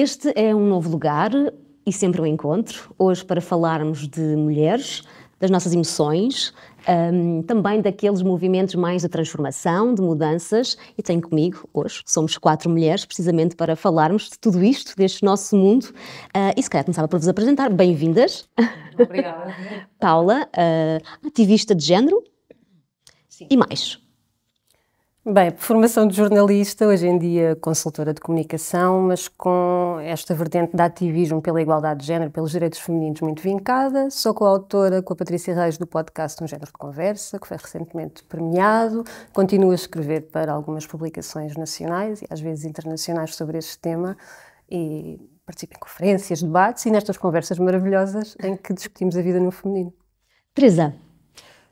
Este é um novo lugar e sempre um encontro, hoje para falarmos de mulheres, das nossas emoções, um, também daqueles movimentos mais de transformação, de mudanças, e tenho comigo hoje, somos quatro mulheres, precisamente para falarmos de tudo isto, deste nosso mundo, uh, e se calhar começava por vos apresentar, bem-vindas. Obrigada. Paula, uh, ativista de género, Sim. e mais. Bem, formação de jornalista, hoje em dia consultora de comunicação, mas com esta vertente de ativismo pela igualdade de género, pelos direitos femininos muito vincada. Sou coautora com a Patrícia Reis do podcast Um Género de Conversa, que foi recentemente premiado. Continuo a escrever para algumas publicações nacionais e às vezes internacionais sobre este tema e participo em conferências, debates e nestas conversas maravilhosas em que discutimos a vida no feminino. Teresa,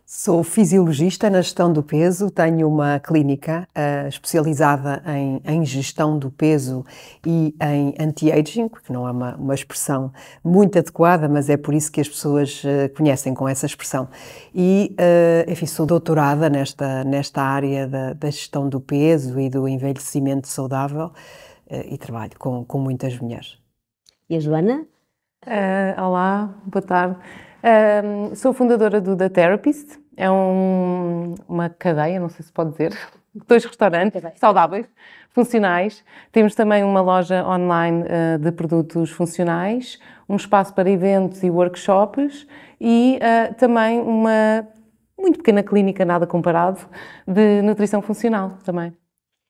Sou fisiologista na gestão do peso, tenho uma clínica uh, especializada em, em, gestão do peso e em anti-aging, que não é uma, uma, expressão muito adequada, mas é por isso que as pessoas uh, conhecem com essa expressão. E, uh, enfim, sou doutorada nesta, nesta área da, da gestão do peso e do envelhecimento saudável e trabalho com, com muitas mulheres. E a Joana? olá, boa tarde. Um, sou fundadora do The Therapist, é um, uma cadeia, não sei se pode dizer, dois restaurantes saudáveis, funcionais. Temos também uma loja online uh, de produtos funcionais, um espaço para eventos e workshops e uh, também uma muito pequena clínica, nada comparado, de nutrição funcional também.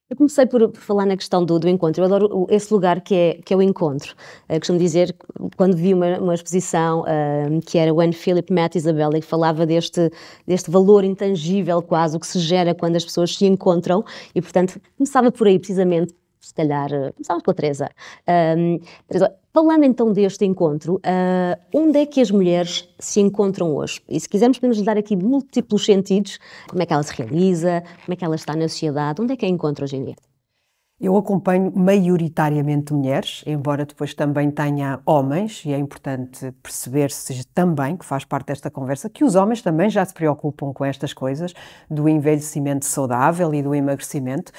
Eu comecei por, falar na questão do, do, encontro. Eu adoro esse lugar que é, que é o encontro. Eu eh, costumo dizer, quando vi uma, uma exposição ehm, que era When Philip Met Isabella, que falava deste, deste valor intangível quase, o que se gera quando as pessoas se encontram, e portanto começava por aí precisamente se calhar, começámos eh, a Teresa. Um, Teresa, falando então deste encontro, uh, onde é que as mulheres se encontram hoje? E se quisermos, podemos dar aqui múltiplos sentidos, como é que ela se realiza, como é que ela está na sociedade, onde é que a encontra hoje em dia? Eu acompanho maioritariamente mulheres, embora depois também tenha homens, e é importante perceber-se também, que faz parte desta conversa, que os homens também já se preocupam com estas coisas do envelhecimento saudável e do emagrecimento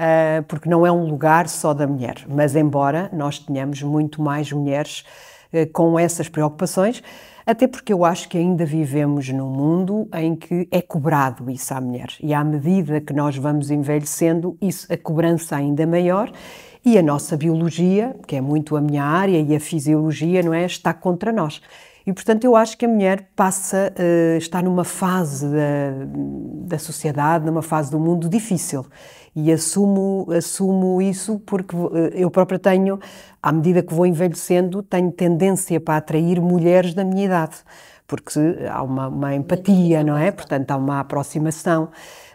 uh, porque não é um lugar só da mulher. Mas, embora nós tenhamos muito mais mulheres uh, com essas preocupações, até porque eu acho que ainda vivemos num mundo em que é cobrado isso à mulher. E à medida que nós vamos envelhecendo, isso, a cobrança ainda maior. E a nossa biologia, que é muito a minha área, e a fisiologia, não é? Está contra nós. E, portanto, eu acho que a mulher passa, uh, está numa fase da, da sociedade, numa fase do mundo difícil. E assumo, assumo isso porque eh, eu própria tenho, à medida que vou envelhecendo, tenho tendência para atrair mulheres da minha idade, porque há uma, uma empatia, não é? Portanto, há uma aproximação.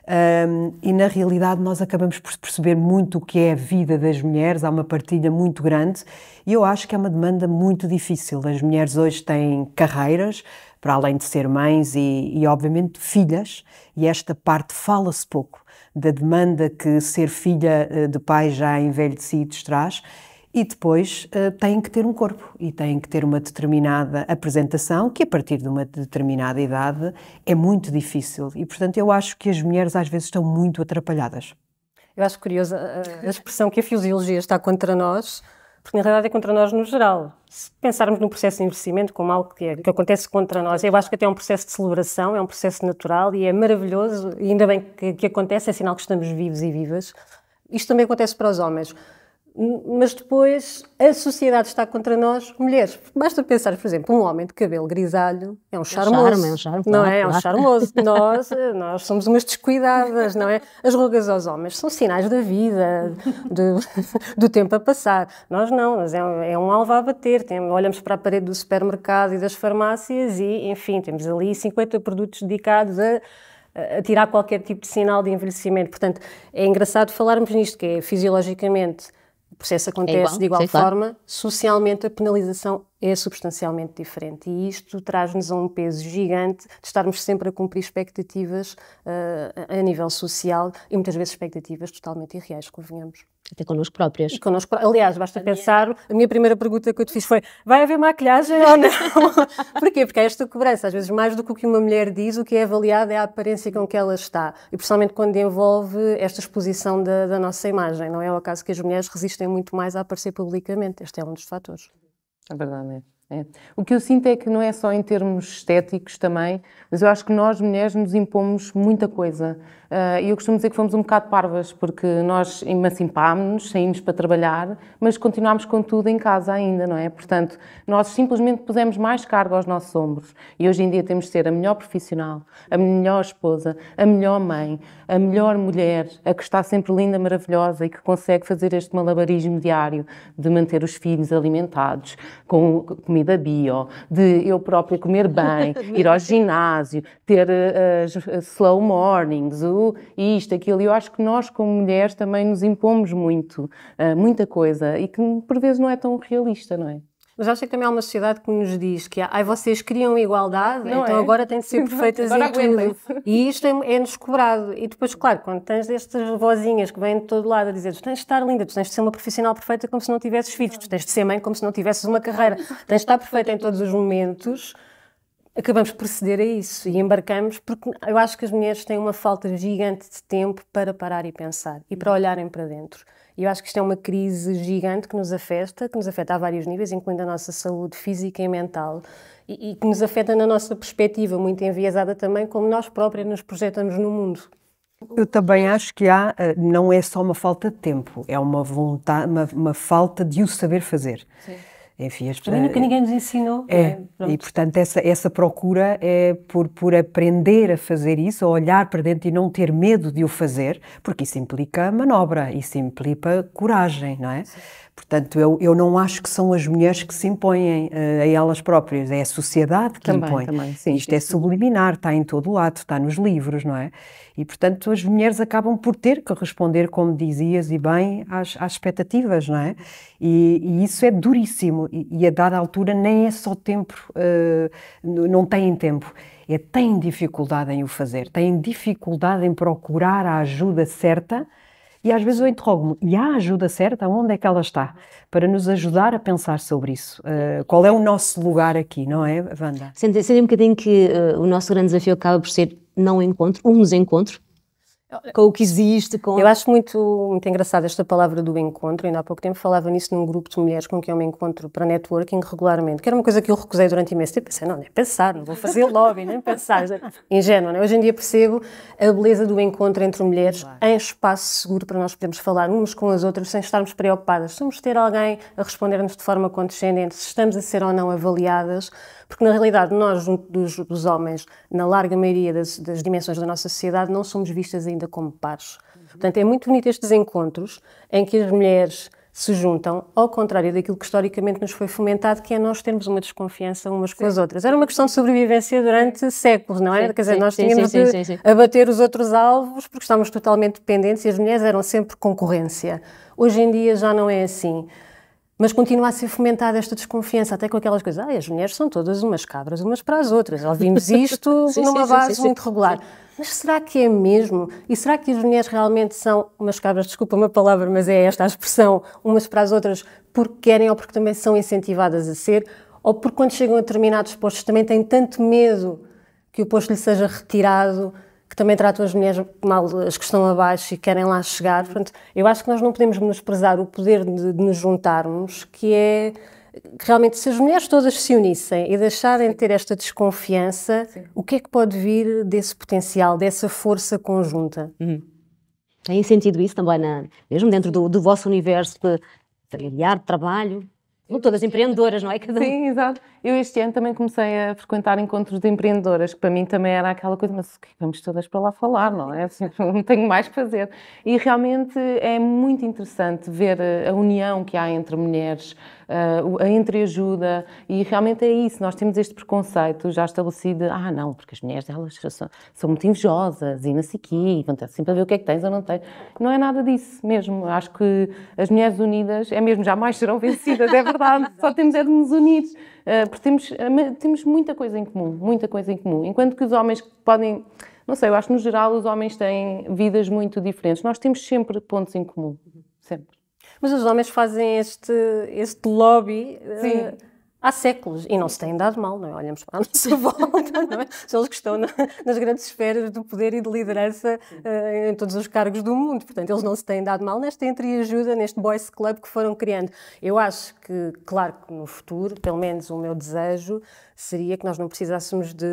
Um, e na realidade nós acabamos por perceber muito o que é a vida das mulheres, há uma partilha muito grande e eu acho que é uma demanda muito difícil. As mulheres hoje têm carreiras, para além de ser mães e, e obviamente, filhas, e esta parte fala-se pouco da demanda que ser filha eh, de pais já envelhecidos traz. E depois uh, têm que ter um corpo e têm que ter uma determinada apresentação, que a partir de uma determinada idade é muito difícil. E, portanto, eu acho que as mulheres às vezes estão muito atrapalhadas. Eu acho curiosa eh, a expressão que a fisiologia está contra nós, porque na realidade é contra nós no geral. Se pensarmos num processo de envelhecimento como algo que, é, que, acontece contra nós, eu acho que até é um processo de celebração, é um processo natural e é maravilhoso, e ainda bem que, que acontece, é sinal que estamos vivos e vivas. Isto também acontece para os homens mas depois a sociedade está contra nós, mulheres. Basta pensar, por exemplo, um homem de cabelo grisalho é um é charmoso. É um charme, é um charme, não é? É um charmoso. nós, nós somos umas descuidadas, não é? As rugas aos homens são sinais da vida, do, do tempo a passar. Nós não, nós é, um, é um alvo a bater. Tem, olhamos para a parede do supermercado e das farmácias e, enfim, temos ali 50 produtos dedicados a a tirar qualquer tipo de sinal de envelhecimento. Portanto, é engraçado falarmos nisto, que é fisiologicamente o processo é acontece é igual, de igual sim, forma, claro. socialmente a penalização é substancialmente diferente e isto traz-nos a um peso gigante de estarmos sempre a cumprir expectativas uh, a nível social e muitas vezes expectativas totalmente irreais, convenhamos até connosco próprias. E connosco, aliás, basta a pensar, minha... a minha primeira pergunta que eu te fiz foi: vai haver maquilhagem ou não? Porquê? Porque há esta cobrança, às vezes, mais do que o que uma mulher diz, o que é avaliado é a aparência com que ela está. E principalmente quando envolve esta exposição da, da nossa imagem. Não é, é o caso que as mulheres resistem muito mais a aparecer publicamente. Este é um dos fatores. É verdade, é. É. O que eu sinto é que não é só em termos estéticos também, mas eu acho que nós mulheres nos impomos muita coisa. Ah, e uh, eu costumo dizer que fomos um bocado parvas, porque nós emancipámos-nos, saímos para trabalhar, mas continuámos com tudo em casa ainda, não é? Portanto, nós simplesmente pusemos mais carga aos nossos ombros. E hoje em dia temos de ser a melhor profissional, a melhor esposa, a melhor mãe, a melhor mulher, a que está sempre linda, maravilhosa e que consegue fazer este malabarismo diário de manter os filhos alimentados, com comida bio, de eu própria comer bem, ir ao ginásio, ter eh, as uh, slow mornings, o uh, isto, aquilo. Eu acho que nós, como mulheres, também nos impomos muito, uh, muita coisa, e que por vezes não é tão realista, não é? Mas acho que também há uma sociedade que nos diz que ai, vocês criam igualdade, não então é? agora têm de ser perfeitas em tudo. E isto é-nos é, é cobrado. E depois, claro, quando tens estas vozinhas que vêm de todo lado a dizer tu tens de estar linda, tu tens de ser uma profissional perfeita como se não tivesses filhos, tu tens de ser mãe como se não tivesses uma carreira, tens de estar perfeita em todos os momentos, acabamos por ceder a isso e embarcamos porque eu acho que as mulheres têm uma falta gigante de tempo para parar e pensar e para olharem para dentro. E eu acho que isto é uma crise gigante que nos afeta, que nos afeta a vários níveis, incluindo a nossa saúde física e mental, e, e que nos afeta na nossa perspectiva, muito enviesada também, como nós próprios nos projetamos no mundo. Eu também acho que há, eh, não é só uma falta de tempo, é uma, vontade, uma, uma falta de o saber fazer. Sim enfim, as Também que ninguém nos ensinou. É, né? e portanto essa, essa procura é por, por aprender a fazer isso, a olhar para dentro e não ter medo de o fazer, porque isso implica manobra, isso implica coragem, não é? Sim. Portanto, eu, eu não acho que são as mulheres que se impõem uh, eh, a elas próprias, é a sociedade que também, impõe. Também, sim, Isto sim. é subliminar, está em todo lado, está nos livros, não é? E, portanto, as mulheres acabam por ter que responder, como dizias e bem, às, às expectativas, não é? E, e isso é duríssimo. E, e, a dada altura nem é só tempo, uh, não têm tempo. É, têm dificuldade em o fazer, têm dificuldade em procurar a ajuda certa e às vezes eu interrogo-me, e há ajuda certa? Onde é que ela está? Para nos ajudar a pensar sobre isso. Uh, qual é o nosso lugar aqui, não é, Wanda? se um bocadinho que uh, o nosso grande desafio acaba por ser não encontro, um desencontro com o que existe. Com... Eu acho muito, muito engraçada esta palavra do encontro. Ainda há pouco tempo falava nisso num grupo de mulheres com quem eu me encontro para networking regularmente, que era uma coisa que eu recusei durante imenso tempo. Pensei, não, nem é pensar, não vou fazer lobby, nem pensar. Ingênua, não é? Hoje em dia percebo a beleza do encontro entre mulheres claro. em espaço seguro para nós podermos falar umas com as outras sem estarmos preocupadas. Se vamos ter alguém a responder-nos de forma condescendente, se estamos a ser ou não avaliadas porque, na realidade, nós, dos, dos homens, na larga maioria das, das, dimensões da nossa sociedade, não somos vistas ainda como pares. Uhum. Portanto, é muito bonito estes encontros em que as mulheres se juntam, ao contrário daquilo que historicamente nos foi fomentado, que é nós termos uma desconfiança umas sim. com as outras. Era uma questão de sobrevivência durante séculos, não é Quer dizer, sim, nós tínhamos de abater os outros alvos porque estávamos totalmente dependentes e as mulheres eram sempre concorrência. Hoje em dia já não é assim. Mas continua a ser fomentada esta desconfiança, até com aquelas coisas, ah, as mulheres são todas umas cabras umas para as outras, ouvimos isto sim, numa sim, base sim, muito regular. Mas será que é mesmo? E será que as mulheres realmente são umas cabras, desculpa uma palavra, mas é esta a expressão, umas para as outras, porque querem ou porque também são incentivadas a ser? Ou porque quando chegam a determinados postos também têm tanto medo que o posto lhe seja retirado que também tratam as mulheres mal, as que estão abaixo e querem lá chegar. Portanto, eu acho que nós não podemos menosprezar o poder de, de nos juntarmos, que é realmente se as mulheres todas se unissem e deixarem de ter esta desconfiança, Sim. o que é que pode vir desse potencial, dessa força conjunta? Uhum. Tem sentido isso também, na, mesmo dentro do, do vosso universo familiar, de trabalho? Não todas empreendedoras, não é? Cada... Sim, exato. Eu este ano também comecei a frequentar encontros de empreendedoras, que para mim também era aquela coisa, mas vamos todas para lá falar, não é? Assim, não tenho mais que fazer. E realmente é muito interessante ver a união que há entre mulheres, eh, a entreajuda, e realmente é isso. Nós temos este preconceito já estabelecido, ah, não, porque as mulheres elas são, são muito invejosas e não sei quê, e vão ter sempre a ver o que é que tens ou não tens. Não é nada disso mesmo. Acho que as mulheres unidas, é mesmo, jamais serão vencidas, é verdade. Só temos é de nos unir. Eh, porque temos, eh, temos muita coisa em comum, muita coisa em comum. Enquanto que os homens podem, não sei, eu acho que no geral os homens têm vidas muito diferentes. Nós temos sempre pontos em comum, sempre. Mas os homens fazem este, este lobby. Eh, Sim. Uh, há séculos e não se têm dado mal, não é? Olhamos para a nossa volta, não é? São eles que estão na, nas grandes esferas do poder e de liderança uh, em todos os cargos do mundo. Portanto, eles não se têm dado mal nesta entreajuda, neste boys club que foram criando. Eu acho que, claro que no futuro, pelo menos o meu desejo seria que nós não precisássemos de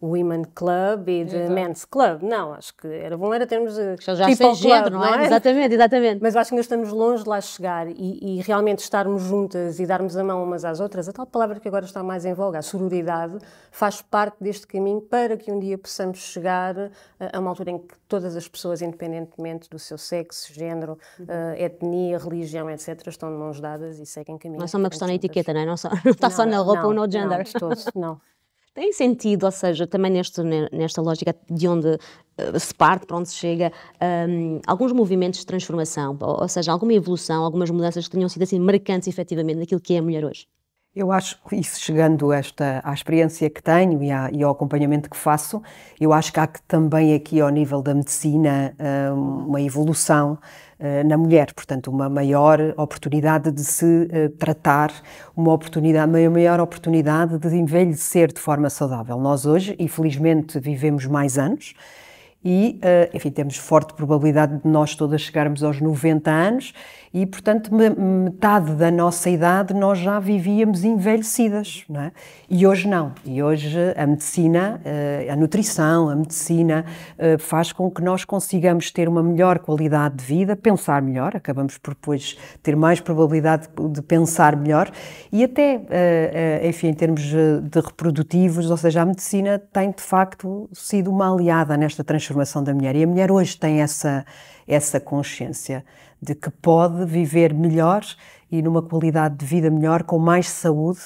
women club e de Exato. men's club. Não, acho que era bom era termos eh, já people club, género, não é? Não é? Exatamente, exatamente. Mas acho que nós estamos longe de lá chegar e, e realmente estarmos juntas e darmos a mão umas às outras, até tal palavra que agora está mais em voga, a sororidade, faz parte deste caminho para que um dia possamos chegar eh, a uma altura em que todas as pessoas, independentemente do seu sexo, género, uhum. Eh, etnia, religião, etc., estão de mãos dadas e seguem caminho. Não é só uma questão na etiqueta, não é? Não, só, não está não, só na roupa não, ou no gender. Não, de todo, não. Tem sentido, ou seja, também neste, nesta lógica de onde eh, se parte, para onde se chega, um, ehm, alguns movimentos de transformação, ou, ou, seja, alguma evolução, algumas mudanças que tenham sido assim marcantes efetivamente naquilo que é a mulher hoje? Eu acho isso, chegando esta, à experiência que tenho e, à, e, ao acompanhamento que faço, eu acho que há que também aqui ao nível da medicina eh, uma evolução eh, na mulher, portanto, uma maior oportunidade de se eh, tratar, uma oportunidade, uma maior oportunidade de envelhecer de forma saudável. Nós hoje, infelizmente, vivemos mais anos, e, eh, enfim, temos forte probabilidade de nós todas chegarmos aos 90 anos e, portanto, metade da nossa idade nós já vivíamos envelhecidas, não é? E hoje não. E hoje a medicina, eh, a nutrição, a medicina eh, faz com que nós consigamos ter uma melhor qualidade de vida, pensar melhor, acabamos por depois ter mais probabilidade de pensar melhor e até, enfim, em termos de reprodutivos, ou seja, a medicina tem de facto sido uma aliada nesta transformação transformação da mulher. E a mulher hoje tem essa, essa consciência de que pode viver melhor e numa qualidade de vida melhor, com mais saúde,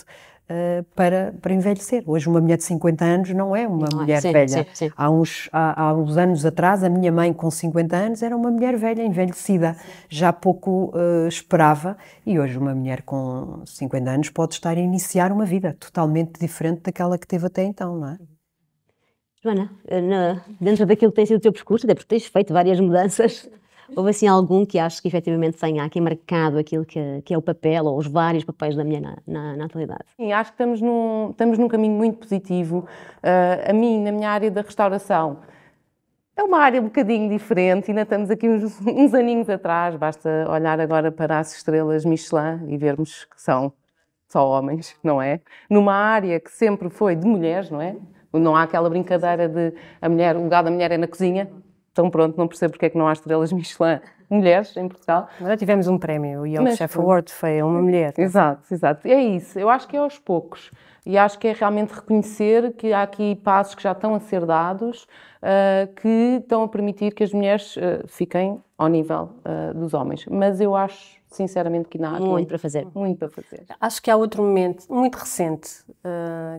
eh, para, para envelhecer. Hoje, uma mulher de 50 anos não é uma não, é. mulher sim, velha. Sim, sim. Há, uns, há, há, uns anos atrás, a minha mãe, com 50 anos, era uma mulher velha, envelhecida. Já pouco uh, esperava. E hoje, uma mulher com 50 anos pode estar a iniciar uma vida totalmente diferente daquela que teve até então, não é? Joana, eh, na, dentro daquilo que tem sido o teu percurso, até porque tens feito várias mudanças, houve assim algum que achas que efetivamente tenha aqui marcado aquilo que, que é o papel ou os vários papéis da minha na, na, na atualidade? Sim, acho que estamos num, estamos num caminho muito positivo. Uh, a mim, na minha área da restauração, é uma área um bocadinho diferente, ainda estamos aqui uns, uns aninhos atrás, basta olhar agora para as estrelas Michelin e vermos que são só homens, não é? Numa área que sempre foi de mulheres, não é? Tipo, não há aquela brincadeira de a mulher, o lugar da mulher é na cozinha. Então pronto, não percebo porque é que não há estrelas Michelin mulheres em Portugal. Mas já tivemos um prémio, e o chefe Mas, Chef Award foi uma mulher. Exato, exato. É isso, eu acho que é aos poucos. E acho que é realmente reconhecer que há aqui passos que já estão a ser dados, uh, que estão a permitir que as mulheres uh, fiquem ao nível uh, dos homens. Mas eu acho, sinceramente, que ainda há muito para fazer. Muito para fazer. Acho que há outro momento, muito recente,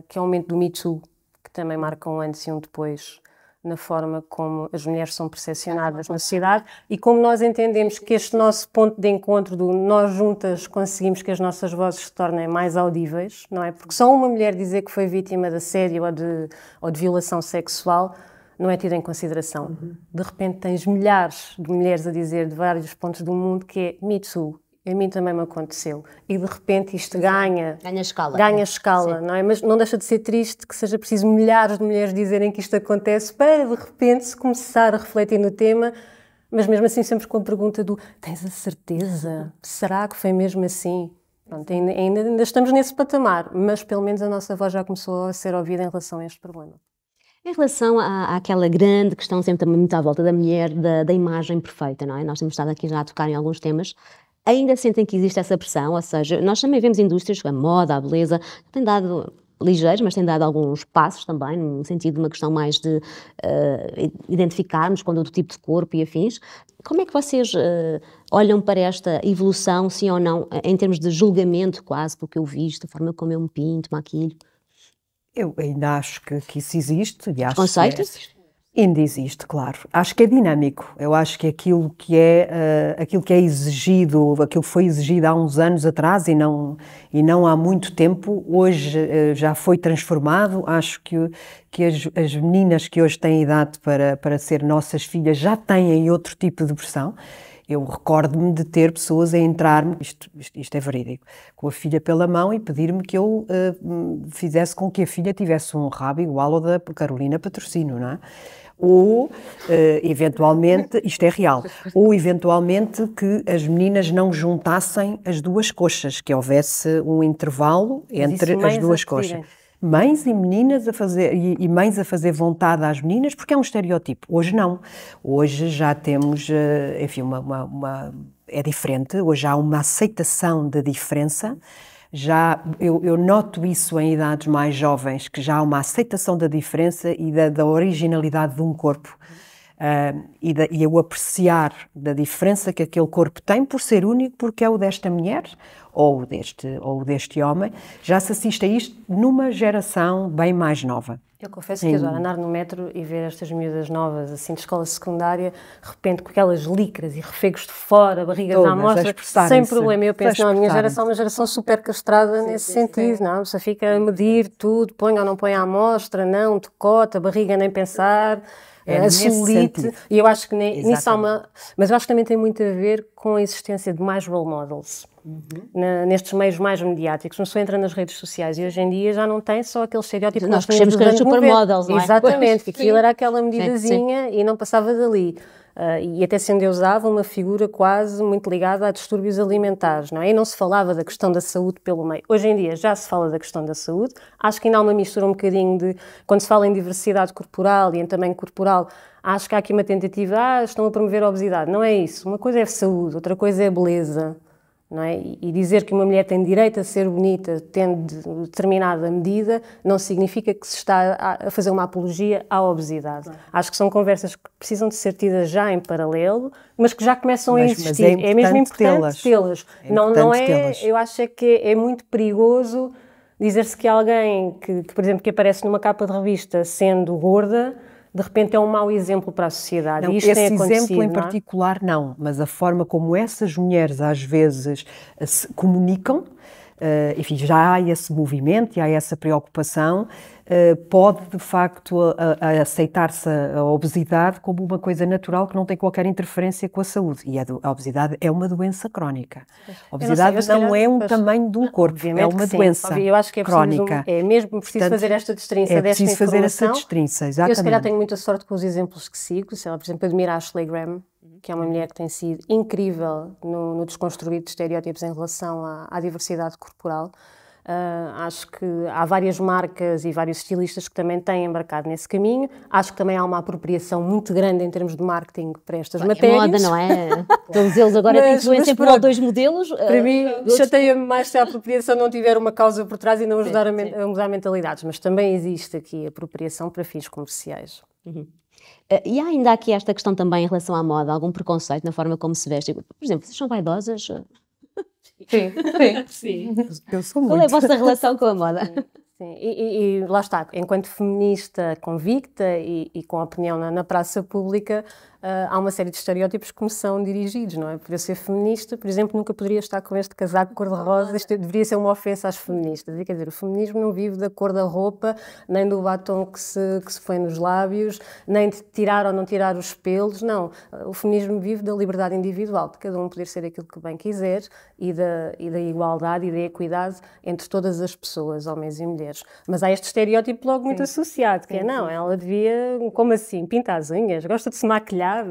que é o momento do Me Too que também marcam um antes e um depois na forma como as mulheres são percepcionadas na sociedade e como nós entendemos que este nosso ponto de encontro do nós juntas conseguimos que as nossas vozes se tornem mais audíveis, não é? Porque só uma mulher dizer que foi vítima de assédio ou de, ou de violação sexual não é tida em consideração. Uhum. De repente tens milhares de mulheres a dizer de vários pontos do mundo que é Me Too, a mim também me aconteceu. E de repente isto ganha. Ganha escala. Ganha escala, Sim. não é? Mas não deixa de ser triste que seja preciso milhares de mulheres dizerem que isto acontece para de repente se começar a refletir no tema, mas mesmo assim sempre com a pergunta do tens a certeza? Será que foi mesmo assim? Pronto, ainda, ainda estamos nesse patamar, mas pelo menos a nossa voz já começou a ser ouvida em relação a este problema. Em relação à, àquela grande questão sempre também muito à volta da mulher, da, da imagem perfeita, não é? Nós temos estado aqui já a tocar em alguns temas ainda sentem que existe essa pressão, ou seja, nós também vemos indústrias, a moda, a beleza, têm dado ligeiros, mas tem dado alguns passos também, no sentido de uma questão mais de uh, identificarmos com outro tipo de corpo e afins. Como é que vocês uh, olham para esta evolução, sim ou não, em termos de julgamento quase, porque eu visto, a forma como eu me pinto, maquilho? Eu ainda acho que, que isso existe. E acho é Conceitos? Assim. Ainda existe, claro. Acho que é dinâmico. Eu acho que aquilo que é, uh, aquilo que é exigido, aquilo que foi exigido há uns anos atrás e não, e não há muito tempo, hoje uh, já foi transformado. Acho que, que as, as, meninas que hoje têm idade para, para ser nossas filhas já têm outro tipo de pressão. Eu recordo-me de ter pessoas a entrar-me, isto, isto, isto, é verídico, com a filha pela mão e pedir-me que eu uh, fizesse com que a filha tivesse um rabo igual ao da Carolina Patrocínio, não é? ou, eh, eventualmente, isto é real, ou eventualmente que as meninas não juntassem as duas coxas, que houvesse um intervalo entre as duas coxas mães e meninas a fazer e, e, mães a fazer vontade às meninas porque é um estereótipo hoje não hoje já temos eh, enfim uma, uma, uma é diferente hoje há uma aceitação da diferença já eu, eu, noto isso em idades mais jovens, que já há uma aceitação da diferença e da, da originalidade de um corpo. Uh, e, da, e eu apreciar da diferença que aquele corpo tem por ser único, porque é o desta mulher ou deste, ou o deste homem, já se assiste a isto numa geração bem mais nova. Eu confesso Sim. que adoro andar no metro e ver estas miúdas novas, assim, de escola secundária, de repente com aquelas licras e refegos de fora, barrigas Todas, à mostra, sem problema. Eu penso, não, a minha geração é uma geração super castrada sim, nesse sim, sentido, não? Você fica a medir tudo, põe ou não põe à amostra, não, decota, barriga nem pensar. É a solite, e eu acho que nem, nisso há uma. Mas eu acho que também tem muito a ver com a existência de mais role models. Uhum. Na, nestes meios mais mediáticos, não só entra nas redes sociais e hoje em dia já não tem só aquele estereótipo Nós crescemos com redes supermodels, não é? Exatamente, pois, que aquilo era aquela medidazinha sim, e não passava dali. Uh, e até eu usava uma figura quase muito ligada a distúrbios alimentares, não é? E não se falava da questão da saúde pelo meio. Hoje em dia já se fala da questão da saúde, acho que ainda há uma mistura um bocadinho de, quando se fala em diversidade corporal e em tamanho corporal, acho que há aqui uma tentativa, ah, estão a promover a obesidade. Não é isso, uma coisa é saúde, outra coisa é beleza. É? E dizer que uma mulher tem direito a ser bonita, tendo determinada medida, não significa que se está a fazer uma apologia à obesidade. Claro. Acho que são conversas que precisam de ser tidas já em paralelo, mas que já começam mas, a é existir. É, é, mesmo importante tê-las. Tê é não, não é, eu acho é que é muito perigoso dizer-se que alguém que, que, por exemplo, que aparece numa capa de revista sendo gorda, de repente é um mau exemplo para a sociedade. Não, Isto esse exemplo em não é? particular não, mas a forma como essas mulheres às vezes eh, se comunicam, eh, enfim, já há esse movimento e há essa preocupação eh, pode de facto aceitar-se a obesidade como uma coisa natural que não tem qualquer interferência com a saúde. E a obesidade é uma doença crónica. A obesidade não, sei, não calhar, é um tamanho de um corpo, é uma doença Eu acho que é crónica. Preciso, é mesmo preciso Portanto, fazer esta destrinça é preciso desta fazer essa destrinça, exatamente. Eu se calhar tenho muita sorte com os exemplos que sigo. se por exemplo, admira a Ashley Graham, que é uma uhum. mulher que tem sido incrível no, no desconstruir de estereótipos em relação à, à diversidade corporal. Uh, acho que há várias marcas e vários estilistas que também têm embarcado nesse caminho. Acho que também há uma apropriação muito grande em termos de marketing para estas Bem, é matérias. É moda, não é? Todos então, eles agora têm influência por dois modelos. Para uh, mim, chateia-me mais se a apropriação não tiver uma causa por trás e não ajudar sim, sim. A, a, mudar mentalidades. Mas também existe aqui apropriação para fins comerciais. Uhum. Uh, e há ainda aqui esta questão também em relação à moda, algum preconceito na forma como se veste? Por exemplo, vocês são vaidosas? Sim, sim. sim. Eu sou muito. Qual é a vossa relação com a moda? Sim, sim. E, e, e, lá está, enquanto feminista convicta e, e com opinião na, na praça pública, Uh, há uma série de estereótipos que me são dirigidos, não é? Por eu ser feminista, por exemplo, nunca poderia estar com este casaco cor-de-rosa, isto deveria ser uma ofensa às feministas. E, quer dizer, o feminismo não vive da cor da roupa, nem do batom que se, que se põe nos lábios, nem de tirar ou não tirar os pelos, não. O feminismo vive da liberdade individual, de cada um poder ser aquilo que bem quiser e da, e da igualdade e da equidade entre todas as pessoas, homens e mulheres. Mas há este estereótipo logo muito associado, que é, não, ela devia, como assim, pintar as unhas, gosta de se maquilhar, calhar.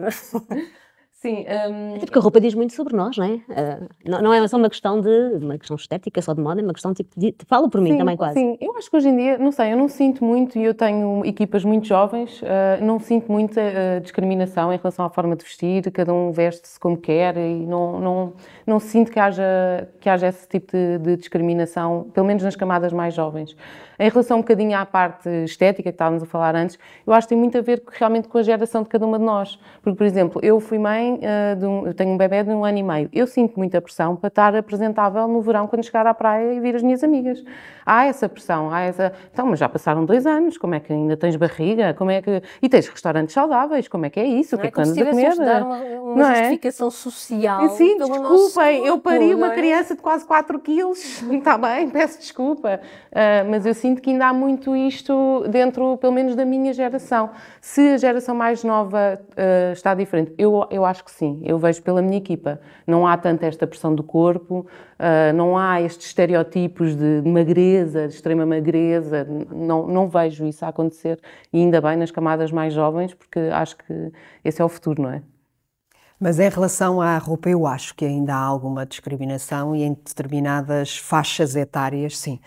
Sim. Um... Até porque a roupa diz muito sobre nós, não é? Uh, não, não, é só uma questão de uma questão estética, só de moda, é uma questão tipo de. Falo por mim sim, também, quase. Sim, eu acho que hoje em dia, não sei, eu não sinto muito, e eu tenho equipas muito jovens, uh, não sinto muita uh, discriminação em relação à forma de vestir, cada um veste-se como quer e não, não, não sinto que haja, que haja esse tipo de, de discriminação, pelo menos nas camadas mais jovens. Em relação um bocadinho à parte estética que estávamos a falar antes, eu acho que tem muito a ver realmente com a geração de cada uma de nós. Porque, por exemplo, eu fui mãe, uh, um, eu tenho um bebê de um ano e meio. Eu sinto muita pressão para estar apresentável no verão quando chegar à praia e vir as minhas amigas. Há essa pressão, há essa. Então, mas já passaram dois anos, como é que ainda tens barriga? Como é que... E tens restaurantes saudáveis, como é que é isso? O que é, é que andas a comer? Dar uma, uma não é? justificação é? social. Sim, desculpem, eu pari uma é? criança de quase 4 quilos, está bem, peço desculpa. Uh, mas eu sinto sinto que ainda há muito isto dentro, pelo menos da minha geração. Se a geração mais nova uh, está diferente, eu, eu acho que sim, eu vejo pela minha equipa. Não há tanta esta pressão do corpo, uh, não há estes estereotipos de magreza, de extrema magreza, não, não vejo isso a acontecer. E ainda bem nas camadas mais jovens, porque acho que esse é o futuro, não é? Mas em relação à roupa, eu acho que ainda há alguma discriminação e em determinadas faixas etárias, sim.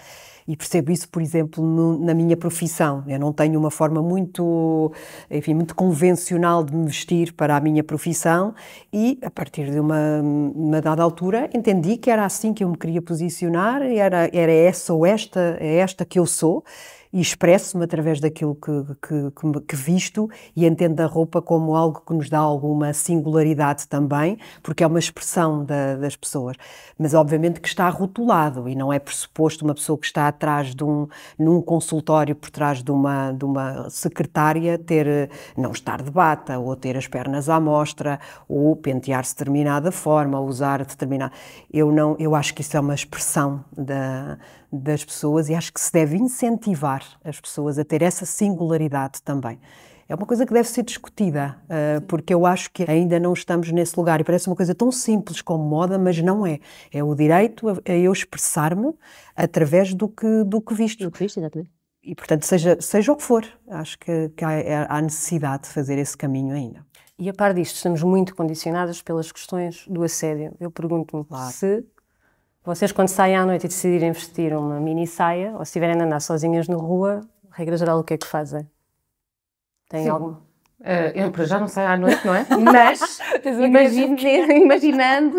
E percebo isso, por exemplo, no, na minha profissão. Eu não tenho uma forma muito, enfim, muito convencional de me vestir para a minha profissão e, a partir de uma, uma dada altura, entendi que era assim que eu me queria posicionar, era, era essa ou esta, é esta que eu sou e expresso-me através daquilo que, que, que, visto e entendo a roupa como algo que nos dá alguma singularidade também, porque é uma expressão da, das pessoas. Mas obviamente que está rotulado e não é pressuposto uma pessoa que está atrás de um, num consultório por trás de uma, de uma secretária ter, não estar de bata ou ter as pernas à mostra ou pentear-se de determinada forma, usar determinada... Eu, não, eu acho que isso é uma expressão da das pessoas e acho que se deve incentivar as pessoas a ter essa singularidade também. É uma coisa que deve ser discutida, uh, porque eu acho que ainda não estamos nesse lugar. E parece uma coisa tão simples como moda, mas não é. É o direito a, a eu expressar-me através do que, do que visto. Do que visto, exatamente. E, portanto, seja, seja o que for, acho que, que há, é, há necessidade de fazer esse caminho ainda. E a par disto, estamos muito condicionadas pelas questões do assédio. Eu pergunto-me claro. se vocês, quando saem à noite e decidirem vestir uma mini saia, ou se estiverem a andar sozinhas na rua, regra geral, o que é que fazem? Tem alguma? Uh, eh, eu para já não saio à noite, não é? Mas, imagine, é? imaginando.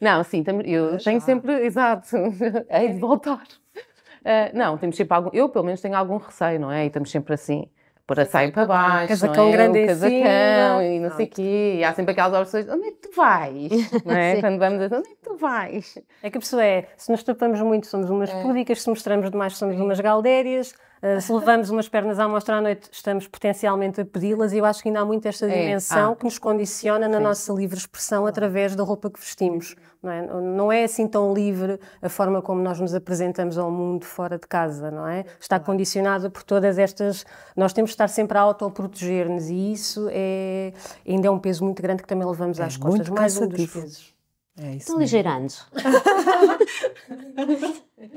Não, sim, eu tenho sempre, exato, hei de é voltar. Uh, não, temos sempre algum, eu pelo menos tenho algum receio, não é? E estamos sempre assim pôr a saia para baixo, casacão é? grande o casacão e não sei o quê. E há sempre aquelas opções, onde é que tu vais? Não é? Quando vamos dizer, onde é que tu vais? É que a pessoa é, se nos tapamos muito somos umas é. púdicas, se mostramos demais somos umas galdérias, ah, se levamos umas pernas à mostra à noite, estamos potencialmente a pedi-las e eu acho que ainda há muito esta é, dimensão é. ah. que nos condiciona na Sim. nossa livre expressão através da roupa que vestimos. Não é? não é assim tão livre a forma como nós nos apresentamos ao mundo fora de casa, não é? Está condicionada por todas estas. Nós temos de estar sempre a autoproteger-nos e isso é ainda é um peso muito grande que também levamos é às costas. Mais um dos pesos. É Estão ligeirando.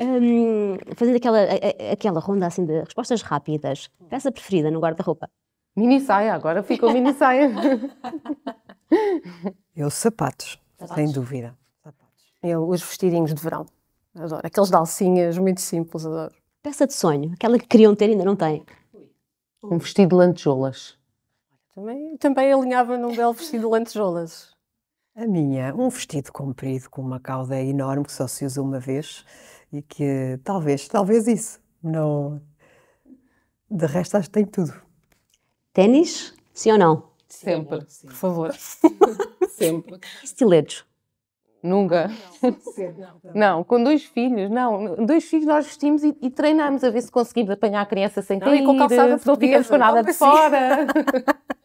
um, fazendo aquela, a, aquela ronda assim de respostas rápidas. Peça preferida no guarda-roupa? Mini saia, agora ficou mini saia. Eu, sapatos, sapatos, sem dúvida. Sapatos. Eu, os vestidinhos de verão. Adoro. Aqueles de alcinhas, muito simples, adoro. Peça de sonho, aquela que queriam ter e ainda não têm. Um vestido de lantejoulas. Também, também alinhava num belo vestido de lantejoulas. A minha, um vestido comprido com uma cauda enorme que só se usa uma vez e que talvez, talvez isso, não. De resto, acho que tem tudo. Ténis, sim ou não? Sempre, sim. por favor. Sempre. Estiletos? Nunca. Não, não, com dois filhos, não. Dois filhos nós vestimos e, e treinamos a ver se conseguimos apanhar a criança sem não, cair. E com calçada não ficamos com nada de assim. fora.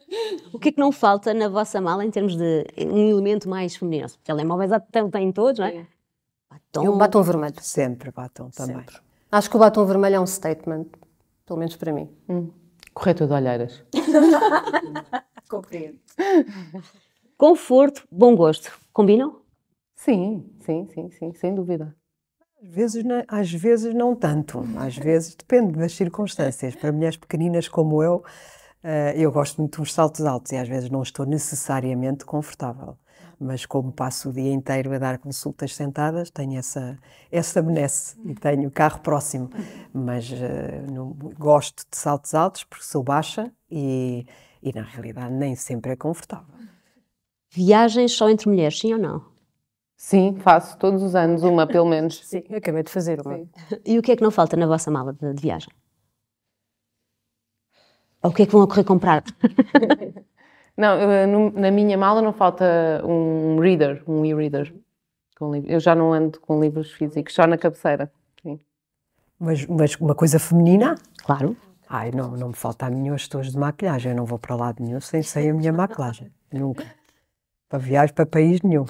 o que é que não falta na vossa mala em termos de um elemento mais feminino? Telemóveis têm todos, não é? Batom. E um batom vermelho. Sempre batom também. Sempre. Acho que o batom vermelho é um statement, pelo menos para mim. Hum. Corretor de olheiras. Compreendo. Conforto, bom gosto. Combinam? Sim, sim, sim, sim, sem dúvida. Às vezes, não, às vezes não tanto, às vezes depende das circunstâncias. Para mulheres pequeninas como eu, eh, eu gosto muito de uns saltos altos e às vezes não estou necessariamente confortável. Mas como passo o dia inteiro a dar consultas sentadas, tenho essa, essa benesse e tenho o carro próximo. Mas uh, não, gosto de saltos altos porque sou baixa e, e na realidade nem sempre é confortável. Viagens só entre mulheres, sim ou não? Sim, faço todos os anos uma, pelo menos. Sim, acabei de fazer uma. Sim. E o que é que não falta na vossa mala de, de viagem? o que é que vão ocorrer comprar? não, na minha mala não falta um reader, um e-reader. Eu já não ando com livros físicos, só na cabeceira. Sim. Mas, mas uma coisa feminina? Claro. Ai, não, não me falta a minha estojo de maquilhagem. Eu não vou para lado nenhum sem, sem a minha maquilhagem. Nunca. Para viagem, para país nenhum.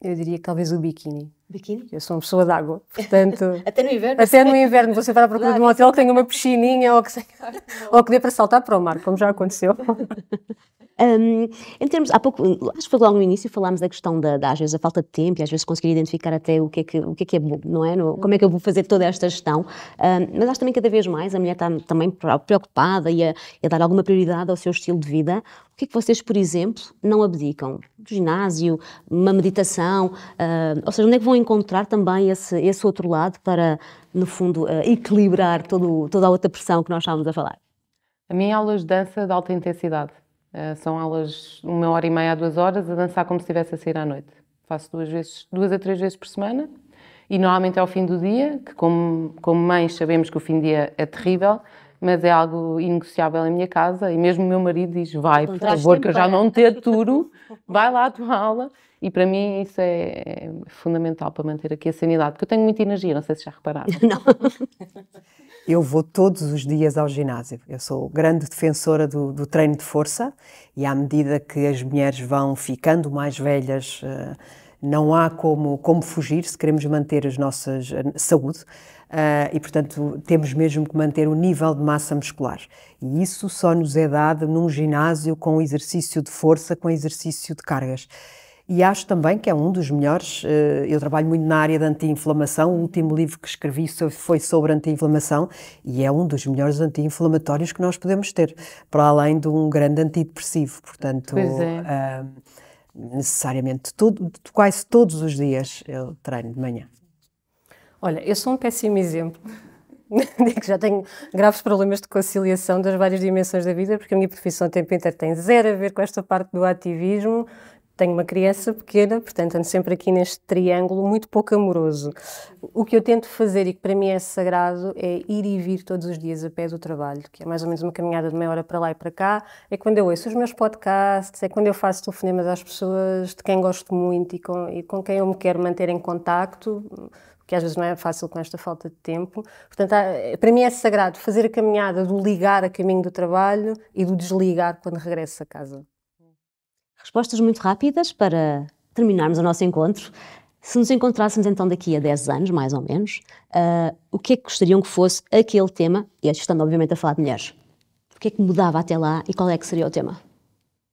Eu diria que talvez o biquíni. Biquíni? Eu sou uma pessoa d'água, portanto... até no inverno? Até no inverno, você vai à procura de um hotel que tenha uma piscininha ou que, ou que dê para saltar para o mar, como já aconteceu. Um, em termos, há pouco, acho que foi logo no início, falámos da questão da, da, às vezes, a falta de tempo e às vezes conseguir identificar até o que é que, o que, é, que é bom, não é? No, uhum. como é que eu vou fazer toda esta gestão? Um, mas acho também cada vez mais a mulher está também preocupada e a, a dar alguma prioridade ao seu estilo de vida. O que é que vocês, por exemplo, não abdicam? Do ginásio, uma meditação, uh, ou seja, onde é que vão encontrar também esse, esse outro lado para, no fundo, uh, equilibrar todo, toda a outra pressão que nós estávamos a falar? A minha aula de dança de alta intensidade. Eh, são aulas uma hora e meia a duas horas, a dançar como se estivesse a sair à noite. Faço duas, vezes, duas a três vezes por semana e normalmente é ao fim do dia, que como, como mães sabemos que o fim do dia é terrível, mas é algo inegociável em minha casa e mesmo o meu marido diz, vai, por favor, que eu já não te aturo, vai lá à tua aula. E para mim isso é, é, fundamental para manter aqui a sanidade, porque eu tenho muita energia, não sei se já repararam. Não. eu vou todos os dias ao ginásio. Eu sou grande defensora do, do, treino de força e à medida que as mulheres vão ficando mais velhas, eh, não há como, como fugir se queremos manter as nossas saúde. Uh, e, portanto, temos mesmo que manter o nível de massa muscular. E isso só nos é dado num ginásio com exercício de força, com exercício de cargas e acho também que é um dos melhores. Eh, eu trabalho muito na área da anti-inflamação. O último livro que escrevi foi sobre anti-inflamação e é um dos melhores anti-inflamatórios que nós podemos ter, para além de um grande antidepressivo. Portanto, pois é. Eh, necessariamente, todo, quase todos os dias eu treino de manhã. Olha, eu sou um péssimo exemplo. Digo que já tenho graves problemas de conciliação das várias dimensões da vida, porque a minha profissão de tempo inteiro tem zero a ver com esta parte do ativismo tenho uma criança pequena, portanto ando sempre aqui neste triângulo muito pouco amoroso. O que eu tento fazer e que para mim é sagrado é ir e vir todos os dias a pé do trabalho, que é mais ou menos uma caminhada de meia hora para lá e para cá. É quando eu ouço os meus podcasts, é quando eu faço telefonemas às pessoas de quem gosto muito e com, e com quem eu me quero manter em contacto, que às vezes não é fácil com esta falta de tempo. Portanto, há, para mim é sagrado fazer a caminhada do ligar a caminho do trabalho e do desligar quando regresso a casa. Respostas muito rápidas para terminarmos o nosso encontro. Se nos encontrássemos então daqui a 10 anos, mais ou menos, uh, o que é que gostariam que fosse aquele tema, e é estando obviamente a falar de mulheres, o que é que mudava até lá e qual é que seria o tema?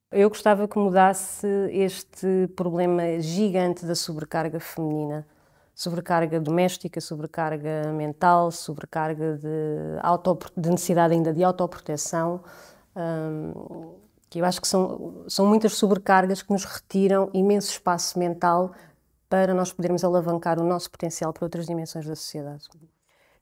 Eu gostava que mudasse este problema gigante da sobrecarga feminina. Sobrecarga doméstica, sobrecarga mental, sobrecarga de, auto, de necessidade ainda de autoproteção. Um, que eu acho que são, são muitas sobrecargas que nos retiram imenso espaço mental para nós podermos alavancar o nosso potencial para outras dimensões da sociedade.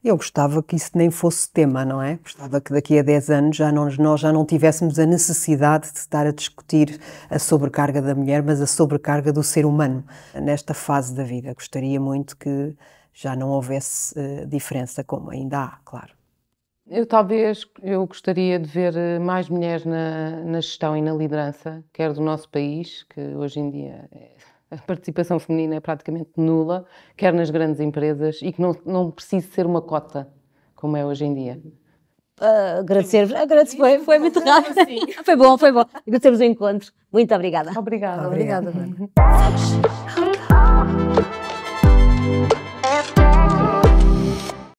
Eu gostava que isso nem fosse tema, não é? Gostava que daqui a 10 anos já não, nós já não tivéssemos a necessidade de estar a discutir a sobrecarga da mulher, mas a sobrecarga do ser humano nesta fase da vida. Gostaria muito que já não houvesse uh, diferença, como ainda há, claro. Eu talvez eu gostaria de ver eh, mais mulheres na, na gestão e na liderança, quer do nosso país, que hoje em dia é, a participação feminina é praticamente nula, quer nas grandes empresas, e que não, não precise ser uma cota, como é hoje em dia. Uh, ah, agradecer, vos foi, foi muito rápido. foi bom, foi bom. Agradecemos o encontro. Muito obrigada. Obrigada. Obrigada. obrigada.